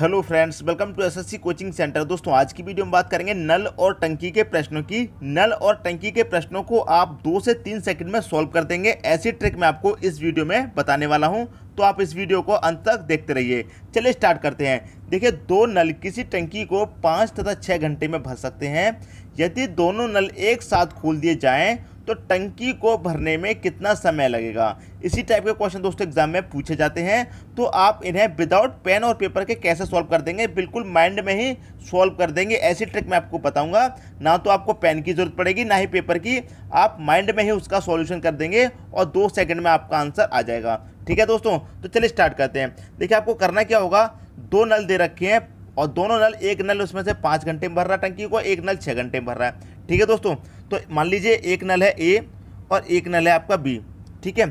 hello friends welcome to SSC coaching centre दोस्तों आज की वीडियो में बात करेंगे नल और टंकी के प्रश्नों की नल और टंकी के प्रश्नों को आप दो से तीन सेकंड में सॉल्व कर देंगे ऐसी ट्रिक मैं आपको इस वीडियो में बताने वाला हूं तो आप इस वीडियो को अंत तक देखते रहिए चलिए स्टार्ट करते हैं देखिए दो नल किसी टंकी को पाँच तथा छः घंटे में भर सकते हैं यदि दोनों नल एक साथ खोल दिए जाएँ तो टंकी को भरने में कितना समय लगेगा इसी टाइप के क्वेश्चन दोस्तों एग्जाम में पूछे जाते हैं तो आप इन्हें विदाउट पेन और पेपर के कैसे सॉल्व कर देंगे बिल्कुल माइंड में ही सॉल्व कर देंगे ऐसी ट्रिक मैं आपको बताऊंगा ना तो आपको पेन की जरूरत पड़ेगी ना ही पेपर की आप माइंड में ही उसका सॉल्यूशन कर देंगे और दो सेकंड में आपका आंसर आ जाएगा ठीक है दोस्तों तो चलिए स्टार्ट करते हैं देखिए आपको करना क्या होगा दो नल दे रखे हैं और दोनों नल एक नल उसमें से पाँच घंटे में भर रहा है टंकी को एक नल छः घंटे में भर रहा है ठीक है दोस्तों तो मान लीजिए एक नल है ए और एक नल है आपका बी ठीक है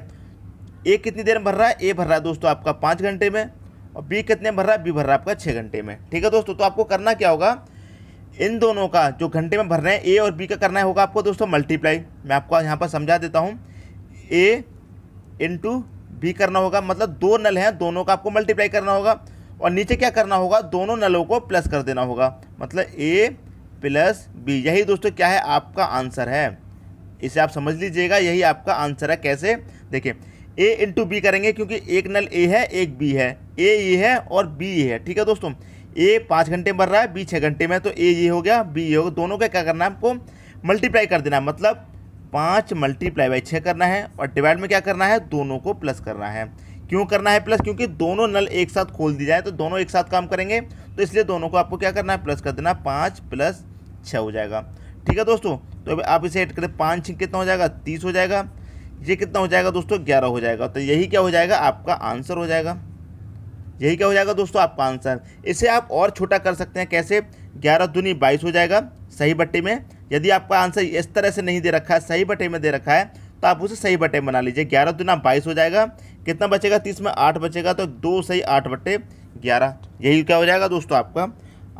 ए कितनी देर में भर रहा है ए भर रहा है दोस्तों आपका पाँच घंटे में और बी कितने भर रहा है बी भर रहा है आपका छः घंटे में ठीक है दोस्तों तो आपको करना क्या होगा इन दोनों का जो घंटे में भर रहे हैं ए और बी का करना होगा आपको दोस्तों मल्टीप्लाई मैं आपको यहाँ पर समझा देता हूँ ए इंटू बी करना होगा मतलब दो नल हैं दोनों का आपको मल्टीप्लाई करना होगा और नीचे क्या करना होगा दोनों नलों को प्लस कर देना होगा मतलब ए प्लस बी यही दोस्तों क्या है आपका आंसर है इसे आप समझ लीजिएगा यही आपका आंसर है कैसे देखिए ए इंटू बी करेंगे क्योंकि एक नल ए है एक बी है ए ये है और बी ये है ठीक है दोस्तों ए पाँच घंटे में भर रहा है बी छः घंटे में तो ए ये हो गया बी ये हो गया दोनों का क्या करना है आपको मल्टीप्लाई कर देना है मतलब पाँच मल्टीप्लाई बाई छः करना है और डिवाइड में क्या करना है दोनों को प्लस करना है क्यों करना है प्लस क्योंकि दोनों नल एक साथ खोल दी जाए तो दोनों एक साथ काम करेंगे तो इसलिए दोनों को आपको क्या करना है प्लस कर देना पाँच प्लस छः हो जाएगा ठीक है दोस्तों तो अभी आप इसे ऐड करें पाँच छः कितना हो जाएगा तीस हो जाएगा ये कितना हो जाएगा दोस्तों ग्यारह हो जाएगा तो यही क्या हो जाएगा आपका आंसर हो जाएगा यही क्या हो जाएगा दोस्तों आपका आंसर इसे आप और छोटा कर सकते हैं कैसे ग्यारह दूनी बाईस हो जाएगा सही बट्टे में यदि आपका आंसर इस तरह से नहीं दे रखा है सही बटे में दे रखा है तो आप उसे सही बटे में बना लीजिए ग्यारह दूना बाईस हो जाएगा कितना बचेगा तीस में आठ बचेगा तो दो सही आठ बट्टे ग्यारह यही क्या हो जाएगा दोस्तों आपका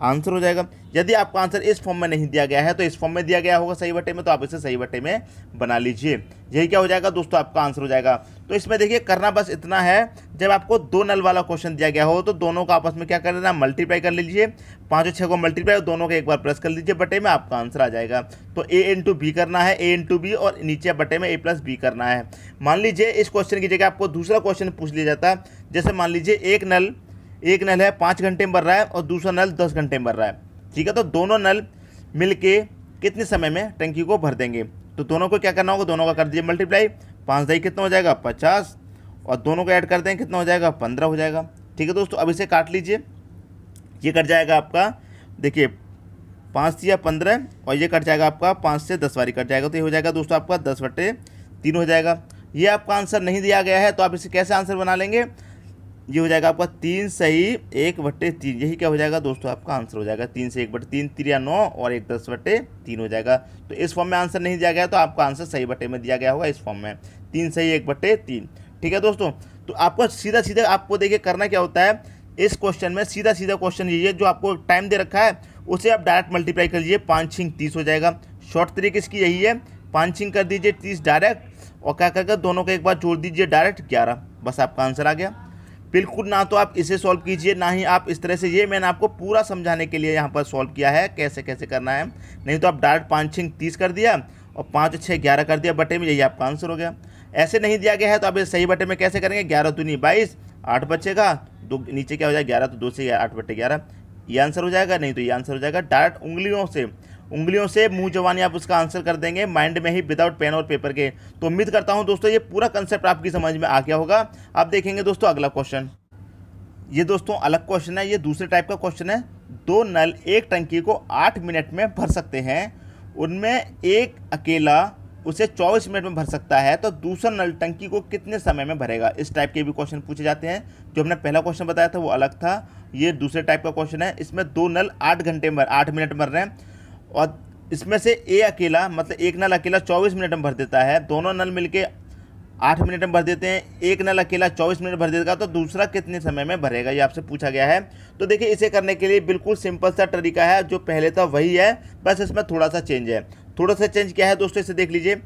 आंसर हो जाएगा यदि आपका आंसर इस फॉर्म में नहीं दिया गया है तो इस फॉर्म में दिया गया होगा सही बटे में तो आप इसे सही बटे में बना लीजिए यही क्या हो जाएगा दोस्तों आपका आंसर हो जाएगा तो इसमें देखिए करना बस इतना है जब आपको दो नल वाला क्वेश्चन दिया गया हो तो दोनों का आपस में क्या कर देना मल्टीप्लाई कर लीजिए पाँच छः को मल्टीप्लाई दोनों को एक बार प्लस कर लीजिए बटे में आपका आंसर आ जाएगा तो ए इन बी करना है ए इन बी और नीचे बटे में ए प्लस बी करना है मान लीजिए इस क्वेश्चन की जगह आपको दूसरा क्वेश्चन पूछ लिया जाता है जैसे मान लीजिए एक नल एक नल है पाँच घंटे में भर रहा है और दूसरा नल दस घंटे में भर रहा है ठीक है तो दोनों नल मिल के कितने समय में टंकी को भर देंगे तो दोनों को क्या करना होगा दोनों का कर दीजिए मल्टीप्लाई पाँच दही कितना हो जाएगा पचास और दोनों को ऐड कर दें कितना हो जाएगा पंद्रह हो जाएगा ठीक है दोस्तों अब इसे काट लीजिए ये कट जाएगा आपका देखिए पाँच या पंद्रह और ये कट जाएगा आपका पाँच से दस बारी कट जाएगा तो ये हो जाएगा दोस्तों आपका दस बटे तीन हो जाएगा ये आपका आंसर नहीं दिया गया है तो आप इसे कैसे आंसर बना लेंगे ये हो जाएगा आपका तीन सही एक बट्टे तीन यही क्या हो जाएगा दोस्तों आपका आंसर हो जाएगा तीन से एक बटे तीन तिरिया नौ और एक दस बटे तीन हो जाएगा तो इस फॉर्म में आंसर नहीं दिया गया तो आपका आंसर सही बटे में दिया गया होगा इस फॉर्म में तीन सही एक बट्टे तीन ठीक है दोस्तों तो आपको सीधा सीधा आपको देखिए करना क्या होता है इस क्वेश्चन में सीधा सीधा क्वेश्चन ये जो आपको टाइम दे रखा है उसे आप डायरेक्ट मल्टीप्लाई कर लीजिए पाँच छिंग तीस हो जाएगा शॉर्ट तरीके इसकी यही है पाँच छिंग कर दीजिए तीस डायरेक्ट और क्या करके दोनों को एक बार जोड़ दीजिए डायरेक्ट ग्यारह बस आपका आंसर आ गया बिल्कुल ना तो आप इसे सॉल्व कीजिए ना ही आप इस तरह से ये मैंने आपको पूरा समझाने के लिए यहाँ पर सॉल्व किया है कैसे कैसे करना है नहीं तो आप डायरेक्ट पाँच छिंग तीस कर दिया और पाँच छः ग्यारह कर दिया बटे में यही आपका आंसर हो गया ऐसे नहीं दिया गया है तो आप सही बटे में कैसे करेंगे ग्यारह दूनी बाईस आठ बचेगा दो नीचे क्या हो जाएगा ग्यारह तो दो से आठ बटे ग्यारह ये आंसर हो जाएगा नहीं तो ये आंसर हो जाएगा डायरेक्ट उंगलियों से उंगलियों से मुंह जवानी आप उसका आंसर कर देंगे माइंड में ही विदाउट पेन और पेपर के तो उम्मीद करता हूँ दोस्तों ये पूरा कंसेप्ट आपकी समझ में आ गया होगा आप देखेंगे दोस्तों अगला क्वेश्चन ये दोस्तों अलग क्वेश्चन है ये दूसरे टाइप का क्वेश्चन है दो नल एक टंकी को आठ मिनट में भर सकते हैं उनमें एक अकेला उसे चौबीस मिनट में भर सकता है तो दूसरा नल टंकी को कितने समय में भरेगा इस टाइप के भी क्वेश्चन पूछे जाते हैं जो हमने पहला क्वेश्चन बताया था वो अलग था ये दूसरे टाइप का क्वेश्चन है इसमें दो नल आठ घंटे में आठ मिनट में भर रहे हैं और इसमें से ए अकेला मतलब एक नल अकेला चौबीस मिनट में भर देता है दोनों नल मिलके आठ मिनट में भर देते हैं एक नल अकेला चौबीस मिनट भर देगा तो दूसरा कितने समय में भरेगा ये आपसे पूछा गया है तो देखिए इसे करने के लिए बिल्कुल सिंपल सा तरीका है जो पहले था तो वही है बस इसमें थोड़ा सा चेंज है थोड़ा सा चेंज क्या है दोस्तों इसे देख लीजिए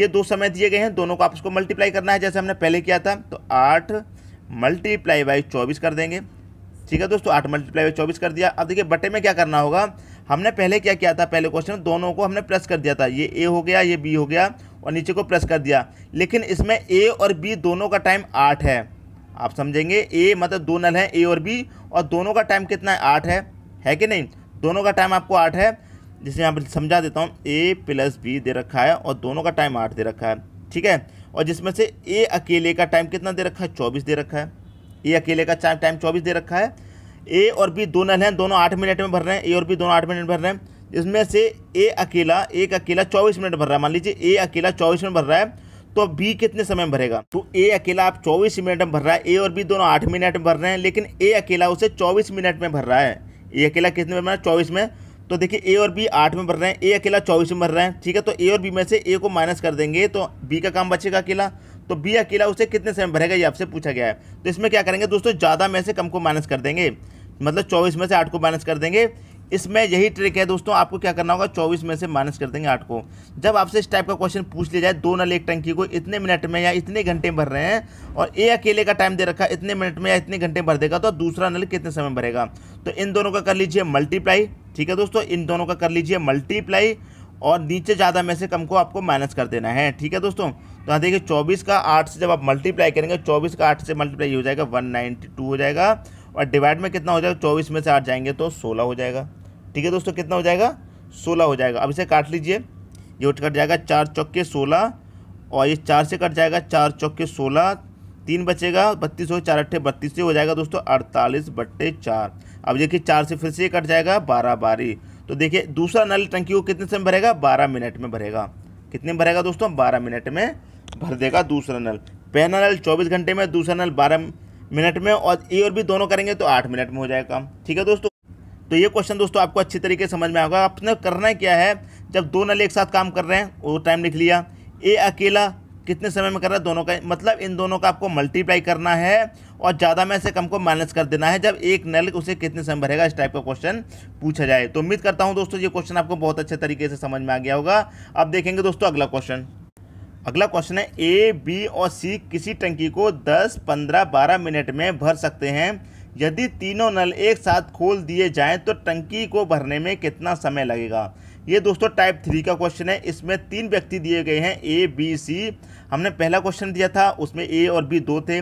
ये दो समय दिए गए हैं दोनों को आप उसको मल्टीप्लाई करना है जैसे हमने पहले किया था तो आठ मल्टीप्लाई बाई चौबीस कर देंगे ठीक है दोस्तों आठ मल्टीप्लाई बाई चौबीस कर दिया अब देखिए बटे में क्या करना होगा हमने पहले क्या किया था पहले क्वेश्चन दोनों को हमने प्लस कर दिया था ये ए हो गया ये बी हो गया और नीचे को प्लस कर दिया लेकिन इसमें ए और बी दोनों का टाइम आठ है आप समझेंगे ए मतलब दो नल हैं ए और बी और दोनों का टाइम कितना है आठ है है कि नहीं दोनों का टाइम आपको आठ है जिसे यहाँ पर समझा देता हूँ ए प्लस बी दे रखा है और दोनों का टाइम आठ दे रखा है ठीक है और जिसमें से ए अकेले का टाइम कितना दे रखा है चौबीस दे रखा है ए अकेले का टाइम चौबीस दे रखा है ए और बी दो नल हैं दोनों आठ मिनट में भर रहे हैं ए और बी दोनों आठ मिनट भर रहे हैं इसमें से ए अकेला एक अकेला चौबीस मिनट भर रहा है मान लीजिए ए अकेला चौबीस मिनट भर रहा है तो बी कितने समय में भरेगा तो ए अकेला आप चौबीस मिनट में भर रहा है ए और बी दोनों आठ मिनट में भर रहे हैं लेकिन ए अकेला उसे चौबीस मिनट में भर रहा है ए अकेला कितने में भर रहा है चौबीस में तो देखिए ए और बी आठ में भर रहे हैं ए अकेला चौबीस में भर रहे हैं ठीक है तो ए और बी में से ए को माइनस कर देंगे तो बी का काम बचेगा अकेला तो बी अकेला उसे कितने समय भरेगा ये आपसे पूछा गया है तो इसमें क्या करेंगे दोस्तों ज़्यादा में से कम को माइनस कर देंगे मतलब चौबीस में से आठ को माइनस कर देंगे इसमें यही ट्रिक है दोस्तों आपको क्या करना होगा चौबीस में से माइनस कर देंगे आठ को जब आपसे इस टाइप का क्वेश्चन पूछ लिया जाए दो नल एक टंकी को इतने मिनट में या इतने घंटे भर रहे हैं और ए अकेले का टाइम दे रखा इतने मिनट में या इतने घंटे भर देगा तो दूसरा नल कितने समय भरेगा तो इन दोनों का कर लीजिए मल्टीप्लाई ठीक है दोस्तों इन दोनों का कर लीजिए मल्टीप्लाई और नीचे ज़्यादा में से कम को आपको माइनस कर देना है ठीक है दोस्तों तो यहाँ देखिए चौबीस का आठ से जब आप मल्टीप्लाई करेंगे चौबीस का आठ से मल्टीप्लाई हो जाएगा वन टू हो जाएगा और डिवाइड में कितना हो जाएगा चौबीस में से आठ जाएंगे तो सोलह हो जाएगा ठीक है दोस्तों कितना हो जाएगा सोलह हो जाएगा अब इसे काट लीजिए ये उठ कट जाएगा चार चौके सोलह और ये चार से कट जाएगा चार चौके सोलह तीन बचेगा बत्तीस हो चार अट्ठे बत्तीस से हो जाएगा दोस्तों अड़तालीस बट्टे चार अब देखिए चार से फिर से ये कट जाएगा बारह बारी तो देखिए दूसरा नल टंकी को कितने समय भरेगा बारह मिनट में भरेगा कितने में भरेगा दोस्तों बारह मिनट में भर देगा दूसरा नल पहला नल चौबीस घंटे में दूसरा नल बारह मिनट में और ए और बी दोनों करेंगे तो आठ मिनट में हो जाएगा काम ठीक है दोस्तों तो ये क्वेश्चन दोस्तों आपको अच्छी तरीके से समझ में आएगा आपने करना क्या है जब दो नल एक साथ काम कर रहे हैं वो टाइम लिख लिया ए अकेला कितने समय में कर रहा है दोनों का मतलब इन दोनों का आपको मल्टीप्लाई करना है और ज़्यादा में से कम को माइनस कर देना है जब एक नल उसे कितने समय भरेगा इस टाइप का क्वेश्चन पूछा जाए तो उम्मीद करता हूँ दोस्तों ये क्वेश्चन आपको बहुत अच्छे तरीके से समझ में आ गया होगा अब देखेंगे दोस्तों अगला क्वेश्चन अगला क्वेश्चन है ए बी और सी किसी टंकी को 10, 15, 12 मिनट में भर सकते हैं यदि तीनों नल एक साथ खोल दिए जाएं तो टंकी को भरने में कितना समय लगेगा ये दोस्तों टाइप थ्री का क्वेश्चन है इसमें तीन व्यक्ति दिए गए हैं ए बी सी हमने पहला क्वेश्चन दिया था उसमें ए और बी दो थे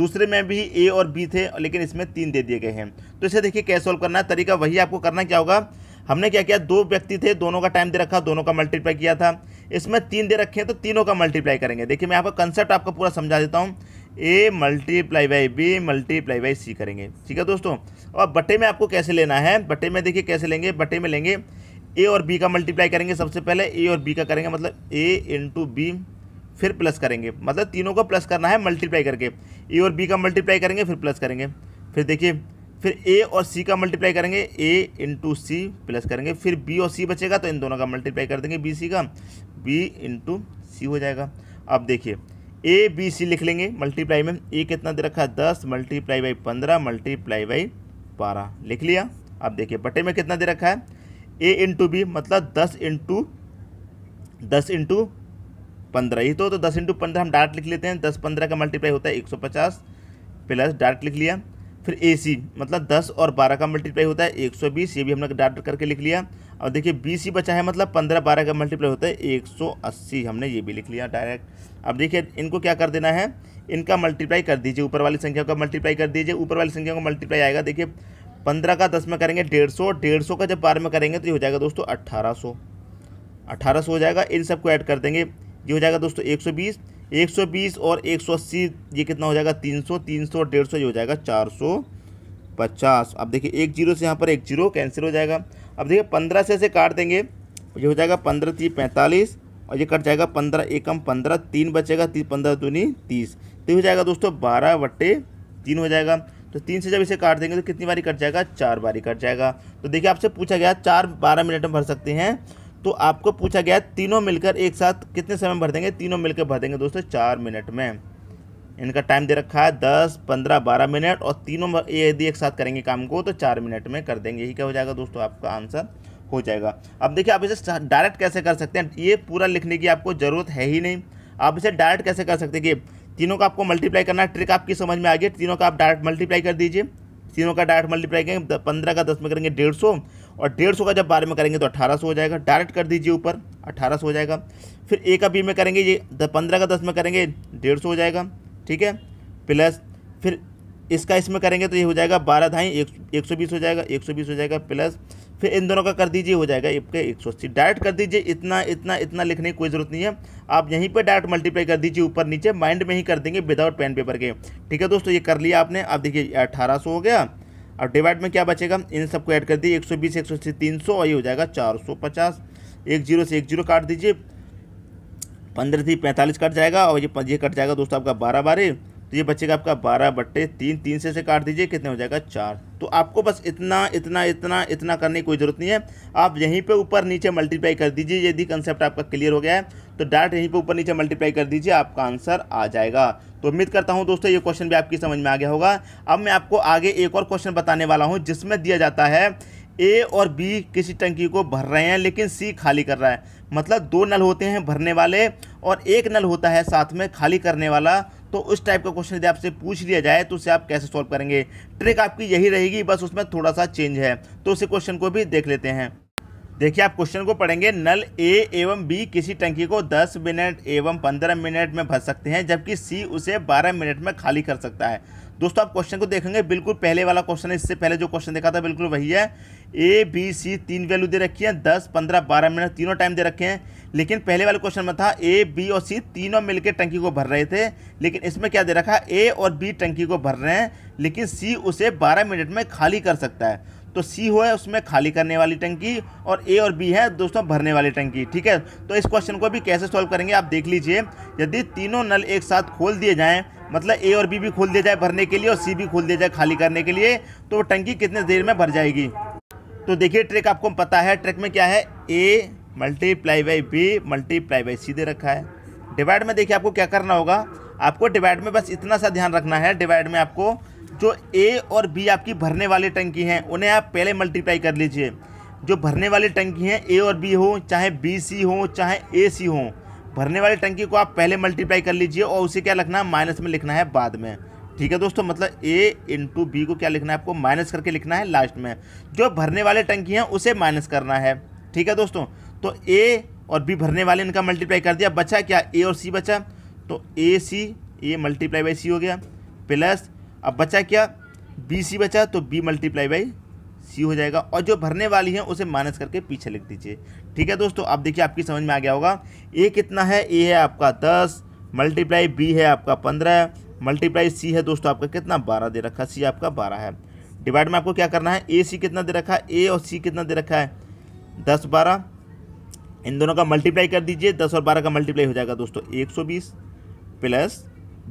दूसरे में भी ए और बी थे लेकिन इसमें तीन दे दिए गए हैं तो इसे देखिए कैसे सॉल्व करना है तरीका वही आपको करना क्या होगा हमने क्या किया दो व्यक्ति थे दोनों का टाइम दे रखा दोनों का मल्टीप्लाई किया था इसमें तीन दे रखे हैं तो तीनों का मल्टीप्लाई करेंगे देखिए मैं आपका कंसेप्ट आपका पूरा समझा देता हूँ A multiply by B multiply by C करेंगे ठीक है दोस्तों और बटे में आपको कैसे लेना है बटे में देखिए कैसे लेंगे बटे में लेंगे ए और बी का मल्टीप्लाई करेंगे सबसे पहले ए और बी का करेंगे मतलब ए इंटू बी फिर प्लस करेंगे मतलब तीनों को प्लस करना है मल्टीप्लाई करके ए और बी का मल्टीप्लाई करेंगे फिर प्लस करेंगे फिर देखिए फिर ए और सी का मल्टीप्लाई करेंगे ए इंटू सी प्लस करेंगे फिर बी और सी बचेगा तो इन दोनों का मल्टीप्लाई कर देंगे बी सी का बी इंटू सी हो जाएगा अब देखिए ए बी सी लिख लेंगे मल्टीप्लाई में ए कितना दे रखा है दस मल्टीप्लाई बाई पंद्रह मल्टीप्लाई बाई बारह लिख लिया अब देखिए बटे में कितना दे रखा है ए इंटू बी मतलब दस इंटू दस इंटू पंद्रह ये तो, तो दस इंटू पंद्रह हम डायरेक्ट लिख लेते हैं दस पंद्रह का मल्टीप्लाई होता है एक सौ पचास प्लस डायरेक्ट लिख लिया फिर ए सी मतलब दस और बारह का मल्टीप्लाई होता है एक सौ बीस ये भी हमने डाट करके लिख लिया और देखिए बी सी बचा है मतलब पंद्रह बारह का मल्टीप्लाई होता है एक सौ अस्सी हमने ये भी लिख लिया डायरेक्ट अब देखिए इनको क्या कर देना है इनका मल्टीप्लाई कर दीजिए ऊपर वाली संख्या का मल्टीप्लाई कर दीजिए ऊपर वाली संख्या का मल्टीप्लाई आएगा देखिए पंद्रह का दस में करेंगे डेढ़ सौ डेढ़ सौ का जब बारह में करेंगे तो ये हो जाएगा दोस्तों अट्ठारह सौ अट्ठारह सौ हो जाएगा इन सबको ऐड कर देंगे ये हो जाएगा दोस्तों एक सौ बीस 120 और 180 ये कितना हो जाएगा 300 300 सौ ये हो जाएगा 450 अब देखिए एक जीरो से यहाँ पर एक जीरो कैंसिल हो जाएगा अब देखिए पंद्रह से ऐसे काट देंगे ये हो जाएगा पंद्रह तीस पैंतालीस और ये कट जाएगा पंद्रह एकम पंद्रह तीन बचेगा तीस पंद्रह दूनी तीस तो हो जाएगा दोस्तों बारह बट्टे तीन हो जाएगा तो तीन से जब इसे काट देंगे तो कितनी बारी कट जाएगा चार बारी कट जाएगा तो देखिए आपसे पूछा गया चार बारह मिनट में भर सकते हैं तो आपको पूछा गया तीनों मिलकर एक साथ कितने समय में भर देंगे तीनों मिलकर भर देंगे दोस्तों चार मिनट में इनका टाइम दे रखा है दस पंद्रह बारह मिनट और तीनों यदि एक साथ करेंगे काम को तो चार मिनट में कर देंगे यही क्या हो जाएगा दोस्तों आपका आंसर हो जाएगा अब देखिए आप इसे डायरेक्ट कैसे कर सकते हैं ये पूरा लिखने की आपको ज़रूरत है ही नहीं आप इसे डायरेक्ट कैसे कर सकते हैं कि तीनों का आपको मल्टीप्लाई करना ट्रिक आपकी समझ में आ गई तीनों का आप डायरेक्ट मल्टीप्लाई कर दीजिए तीनों का डायरेक्ट मल्टीप्लाई करेंगे पंद्रह का दस में करेंगे डेढ़ सौ और डेढ़ सौ का जब बारह में करेंगे तो अठारह सौ हो जाएगा डायरेक्ट कर दीजिए ऊपर अठारह सौ हो जाएगा फिर ए का बी में करेंगे ये पंद्रह का दस में करेंगे डेढ़ सौ हो जाएगा ठीक है प्लस फिर इसका इसमें करेंगे तो ये हो जाएगा बारह धाई एक सौ बीस हो जाएगा एक सौ बीस हो जाएगा प्लस फिर इन दोनों का कर दीजिए हो जाएगा आपके एक सौ अस्सी डायरेक्ट कर दीजिए इतना इतना इतना लिखने की कोई ज़रूरत नहीं है आप यहीं पर डायरेक्ट मल्टीप्लाई कर दीजिए ऊपर नीचे माइंड में ही कर देंगे विदाउट पेन पेपर के ठीक है दोस्तों ये कर लिया आपने आप देखिए अठारह हो गया और डिवाइड में क्या बचेगा इन सबको ऐड कर दिए एक सौ बीस एक सौ अस्सी तीन सौ और ये हो जाएगा चार सौ पचास एक जीरो से एक जीरो काट दीजिए पंद्रह थी पैंतालीस कट जाएगा और ये ये कट जाएगा दोस्तों आपका बारह बारह तो ये बचेगा आपका बारह बट्टे तीन तीन से से काट दीजिए कितने हो जाएगा चार तो आपको बस इतना इतना इतना इतना करने की कोई ज़रूरत नहीं है आप यहीं पे ऊपर नीचे मल्टीप्लाई कर दीजिए यदि कंसेप्ट आपका क्लियर हो गया है तो डायरेक्ट यहीं पे ऊपर नीचे मल्टीप्लाई कर दीजिए आपका आंसर आ जाएगा तो उम्मीद करता हूँ दोस्तों ये क्वेश्चन भी आपकी समझ में आ गया होगा अब मैं आपको आगे एक और क्वेश्चन बताने वाला हूँ जिसमें दिया जाता है ए और बी किसी टंकी को भर रहे हैं लेकिन सी खाली कर रहा है मतलब दो नल होते हैं भरने वाले और एक नल होता है साथ में खाली करने वाला तो उस टाइप का क्वेश्चन यदि आपसे पूछ लिया जाए तो उसे आप कैसे सॉल्व करेंगे ट्रिक आपकी यही रहेगी बस उसमें थोड़ा सा चेंज है तो उसे क्वेश्चन को भी देख लेते हैं देखिए आप क्वेश्चन को पढ़ेंगे नल ए एवं बी किसी टंकी को 10 मिनट एवं 15 मिनट में भर सकते हैं जबकि सी उसे 12 मिनट में खाली कर सकता है दोस्तों आप क्वेश्चन को देखेंगे बिल्कुल पहले वाला क्वेश्चन है इससे पहले जो क्वेश्चन देखा था बिल्कुल वही है ए बी सी तीन वैल्यू दे रखी है दस पंद्रह बारह मिनट तीनों टाइम दे रखे हैं लेकिन पहले वाले क्वेश्चन में था ए बी और सी तीनों मिलकर टंकी को भर रहे थे लेकिन इसमें क्या दे रखा है ए और बी टंकी को भर रहे हैं लेकिन सी उसे बारह मिनट में खाली कर सकता है तो सी हो है उसमें खाली करने वाली टंकी और ए और बी है दोस्तों भरने वाली टंकी ठीक है तो इस क्वेश्चन को भी कैसे सॉल्व करेंगे आप देख लीजिए यदि तीनों नल एक साथ खोल दिए जाएं मतलब ए और बी भी खोल दिया जाए भरने के लिए और सी भी खोल दिया जाए खाली करने के लिए तो वो टंकी कितने देर में भर जाएगी तो देखिए ट्रैक आपको पता है ट्रैक में क्या है A multiply by B multiply by C दे रखा है डिवाइड में देखिए आपको क्या करना होगा आपको डिवाइड में बस इतना सा ध्यान रखना है डिवाइड में आपको जो ए और बी आपकी भरने वाली टंकी हैं उन्हें आप पहले मल्टीप्लाई कर लीजिए जो भरने वाली टंकी हैं ए और बी हो चाहे बी सी हो चाहे ए सी हो भरने वाली टंकी को आप पहले मल्टीप्लाई कर लीजिए और उसे क्या लिखना है माइनस में लिखना है बाद में ठीक है दोस्तों मतलब ए इंटू बी को क्या लिखना है आपको माइनस करके लिखना है लास्ट में जो भरने वाले टंकी हैं उसे माइनस करना है ठीक है दोस्तों तो ए और बी भरने वाले इनका मल्टीप्लाई कर दिया बचा क्या ए और सी बचा तो ए सी ए मल्टीप्लाई बाई सी हो गया प्लस अब बचा क्या बी सी बचा तो बी मल्टीप्लाई बाई सी हो जाएगा और जो भरने वाली है उसे माइनस करके पीछे लिख दीजिए ठीक है दोस्तों अब देखिए आपकी समझ में आ गया होगा ए कितना है ए है आपका दस मल्टीप्लाई बी है आपका पंद्रह मल्टीप्लाई सी है दोस्तों आपका कितना बारह दे रखा है सी आपका बारह है डिवाइड में आपको क्या करना है ए सी कितना दे रखा है ए और सी कितना दे रखा है दस बारह इन दोनों का मल्टीप्लाई कर दीजिए दस और बारह का मल्टीप्लाई हो जाएगा दोस्तों एक सौ बीस प्लस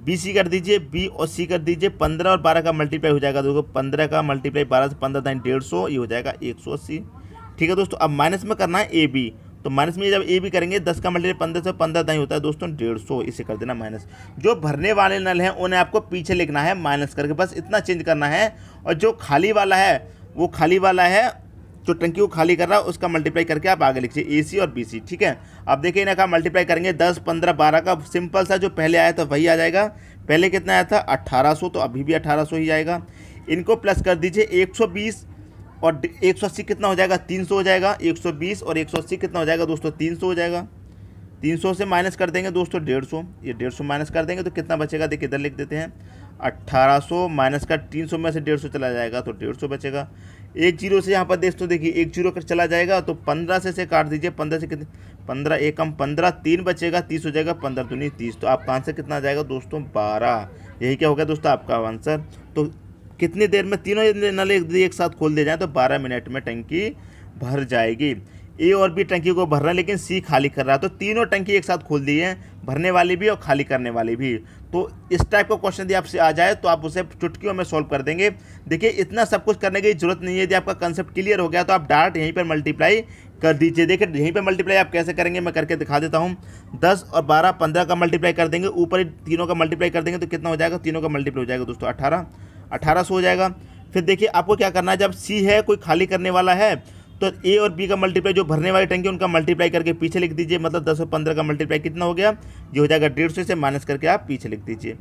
बी सी कर दीजिए बी और सी कर दीजिए पंद्रह और बारह का मल्टीप्लाई हो जाएगा दोस्तों पंद्रह का मल्टीप्लाई बारह से पंद्रह दाइन तो डेढ़ सौ ये हो जाएगा एक सौ अस्सी ठीक है दोस्तों अब माइनस में करना है ए बी तो माइनस में जब ए बी करेंगे दस का मल्टीप्लाई पंद्रह से पंद्रह दाई होता है दोस्तों डेढ़ सौ इसे कर देना माइनस जो भरने वाले नल हैं उन्हें आपको पीछे लिखना है माइनस करके बस इतना चेंज करना है और जो खाली वाला है वो खाली वाला है जो टंकी को खाली कर रहा है उसका मल्टीप्लाई करके आप आगे लिखिए ए सी और बी सी ठीक है अब देखिए इन्हें कहा मल्टीप्लाई करेंगे दस पंद्रह बारह का सिंपल सा जो पहले आया था वही आ जाएगा पहले कितना आया था अट्ठारह सौ तो अभी भी अट्ठारह सौ ही आएगा इनको प्लस कर दीजिए एक सौ बीस और एक सौ अस्सी कितना हो जाएगा तीन सौ हो जाएगा एक सौ बीस और एक सौ अस्सी कितना हो जाएगा दोस्तों तीन सौ हो जाएगा तीन सौ से माइनस कर देंगे दोस्तों डेढ़ सौ ये डेढ़ सौ माइनस कर देंगे तो कितना बचेगा देखिए इधर लिख देते हैं अट्ठारह सौ माइनस का तीन सौ में से डेढ़ सौ चला जाएगा तो डेढ़ सौ बचेगा एक जीरो से यहाँ पर देश तो देखिए एक जीरो कर चला जाएगा तो पंद्रह से से काट दीजिए पंद्रह से कितने पंद्रह एक कम पंद्रह तीन बचेगा तीस हो जाएगा पंद्रह दूनी तो तीस तो आपका आंसर कितना आ जाएगा दोस्तों बारह यही क्या हो गया दोस्तों आपका आंसर तो कितनी देर में तीनों नल एक साथ खोल दिए जाए तो बारह मिनट में टंकी भर जाएगी ए और बी टंकी को भर रहे हैं लेकिन सी खाली कर रहा है तो तीनों टंकी एक साथ खोल दी है भरने वाली भी और खाली करने वाली भी तो इस टाइप का क्वेश्चन यदि आपसे आ जाए तो आप उसे चुटकियों में सॉल्व कर देंगे देखिए इतना सब कुछ करने की जरूरत नहीं है यदि आपका कंसेप्ट क्लियर हो गया तो आप डायरेक्ट यहीं पर मल्टीप्लाई कर दीजिए देखिए यहीं पर मल्टीप्लाई आप कैसे करेंगे मैं करके दिखा देता हूँ दस और बारह पंद्रह का मल्टीप्लाई कर देंगे ऊपर तीनों का मल्टीप्लाई कर देंगे तो कितना हो जाएगा तीनों का मल्टीप्लाई हो जाएगा दोस्तों अठारह अठारह हो जाएगा फिर देखिए आपको क्या करना है जब सी है कोई खाली करने वाला है तो ए और बी का मल्टीप्लाई जो भरने वाली टंकी उनका मल्टीप्लाई करके पीछे लिख दीजिए मतलब दस और पंद्रह का मल्टीप्लाई कितना हो गया ये हो जाएगा डेढ़ सौ से माइनस करके आप पीछे लिख दीजिए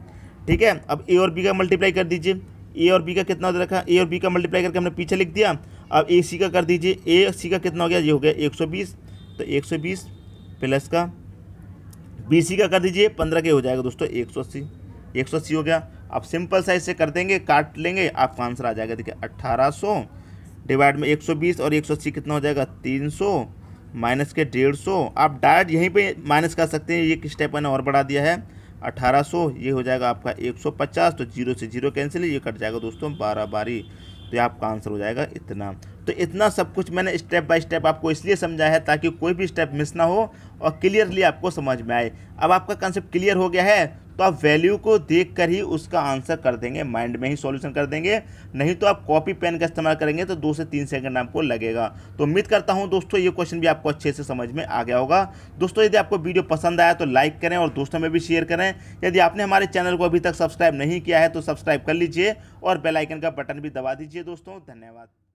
ठीक है अब ए और बी का मल्टीप्लाई कर दीजिए ए और बी का कितना रखा ए और बी का मल्टीप्लाई करके हमने पीछे लिख दिया अब ए सी का कर दीजिए ए सी का कितना हो गया ये हो गया एक सौ बीस तो एक सौ बीस प्लस का बी सी का कर दीजिए पंद्रह के हो जाएगा दोस्तों एक सौ अस्सी एक सौ अस्सी हो गया आप सिंपल साइज से कर देंगे काट लेंगे आपका आंसर आ जाएगा देखिए अट्ठारह सौ डिवाइड में 120 और 180 कितना हो जाएगा 300 माइनस के 150 आप डायरेक्ट यहीं पे माइनस कर सकते हैं ये किस टाइप मैंने और बढ़ा दिया है 1800 ये हो जाएगा आपका 150 तो जीरो से जीरो कैंसिल ये कट जाएगा दोस्तों बारह बारी तो ये आपका आंसर हो जाएगा इतना तो इतना सब कुछ मैंने स्टेप बाय स्टेप आपको इसलिए समझाया है ताकि कोई भी स्टेप मिस ना हो और क्लियरली आपको समझ में आए अब आपका कंसेप्ट क्लियर हो गया है तो आप वैल्यू को देख कर ही उसका आंसर कर देंगे माइंड में ही सॉल्यूशन कर देंगे नहीं तो आप कॉपी पेन का इस्तेमाल करेंगे तो दो से तीन सेकंड आपको लगेगा तो उम्मीद करता हूँ दोस्तों ये क्वेश्चन भी आपको अच्छे से समझ में आ गया होगा दोस्तों यदि आपको वीडियो पसंद आया तो लाइक करें और दोस्तों में भी शेयर करें यदि आपने हमारे चैनल को अभी तक सब्सक्राइब नहीं किया है तो सब्सक्राइब कर लीजिए और बेलाइकन का बटन भी दबा दीजिए दोस्तों धन्यवाद